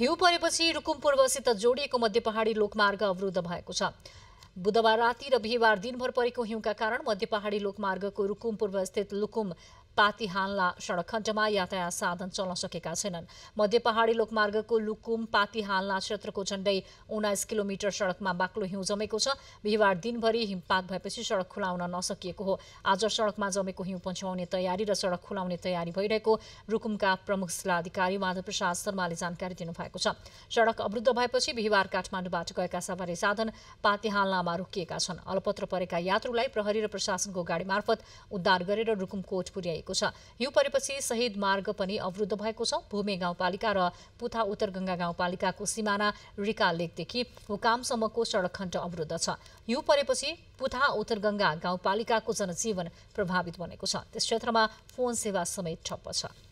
हिउँ परेपछि रुकुम पूर्वसित जोडिएको मध्य पहाडी लोकमार्ग अवरुद्ध भएको छ बुधबार राति र बिहिबार दिनभर परेको हिउँका कारण मध्य पहाडी लोकमार्गको रुकुम पूर्वस्थित लुकुम पातिहानला सडक खण्डमा यातायात साधन चल्न सकेका छैनन् मध्य पहाडी लोकमार्गको लुकुम पातिहानला क्षेत्रको झण्डै उन्नाइस किलोमिटर सडकमा बाक्लो हिउँ जमेको छ बिहिबार दिनभरि हिमपात भएपछि सडक खुलाउन नसकिएको हो आज सडकमा जमेको हिउँ पछ्याउने तयारी र सडक खुलाउने तयारी भइरहेको रुकुमका प्रमुख जिल्लाधिकारी माधव प्रसाद शर्माले जानकारी दिनुभएको छ सडक अवरुद्ध भएपछि बिहिबार काठमाडौँबाट गएका सवारी साधन पातिहालनामा रोकिएका छन् अलपत्र परेका यात्रुलाई प्रहरी र प्रशासनको गाडी मार्फत उद्धार गरेर रुकुमकोट पुर्याएको भएको छ हिउँ परेपछि शहीद मार्ग पनि अवरुद्ध भएको छ भूमे गाउँपालिका र पुथा उत्तर गङ्गा गाउँपालिकाको सिमाना रिका लेकदेखि हुकामसम्मको सडक खण्ड अवरुद्ध छ हिउँ परेपछि पुथा उत्तर गङ्गा गाउँपालिकाको जनजीवन प्रभावित बनेको छ त्यस क्षेत्रमा फोन सेवा समेत ठप्प छ